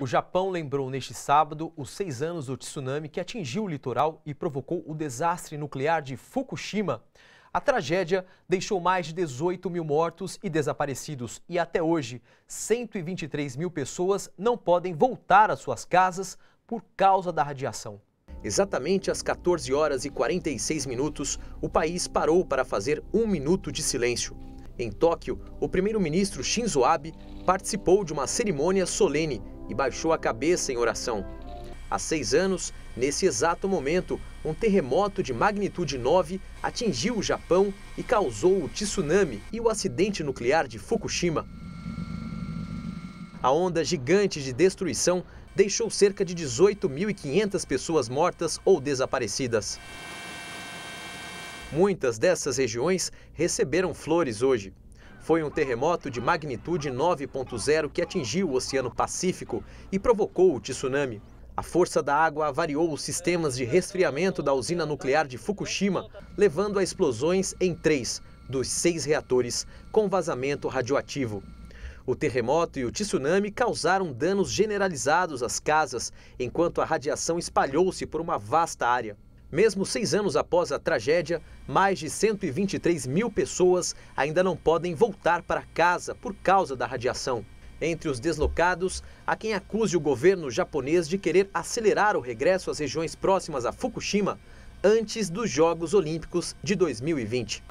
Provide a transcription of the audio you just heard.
O Japão lembrou neste sábado os seis anos do tsunami que atingiu o litoral e provocou o desastre nuclear de Fukushima. A tragédia deixou mais de 18 mil mortos e desaparecidos e até hoje 123 mil pessoas não podem voltar às suas casas por causa da radiação. Exatamente às 14 horas e 46 minutos, o país parou para fazer um minuto de silêncio. Em Tóquio, o primeiro-ministro Shinzo Abe participou de uma cerimônia solene e baixou a cabeça em oração. Há seis anos, nesse exato momento, um terremoto de magnitude 9 atingiu o Japão e causou o tsunami e o acidente nuclear de Fukushima. A onda gigante de destruição deixou cerca de 18.500 pessoas mortas ou desaparecidas. Muitas dessas regiões receberam flores hoje. Foi um terremoto de magnitude 9.0 que atingiu o Oceano Pacífico e provocou o tsunami. A força da água avariou os sistemas de resfriamento da usina nuclear de Fukushima, levando a explosões em três dos seis reatores com vazamento radioativo. O terremoto e o tsunami causaram danos generalizados às casas, enquanto a radiação espalhou-se por uma vasta área. Mesmo seis anos após a tragédia, mais de 123 mil pessoas ainda não podem voltar para casa por causa da radiação. Entre os deslocados, há quem acuse o governo japonês de querer acelerar o regresso às regiões próximas a Fukushima antes dos Jogos Olímpicos de 2020.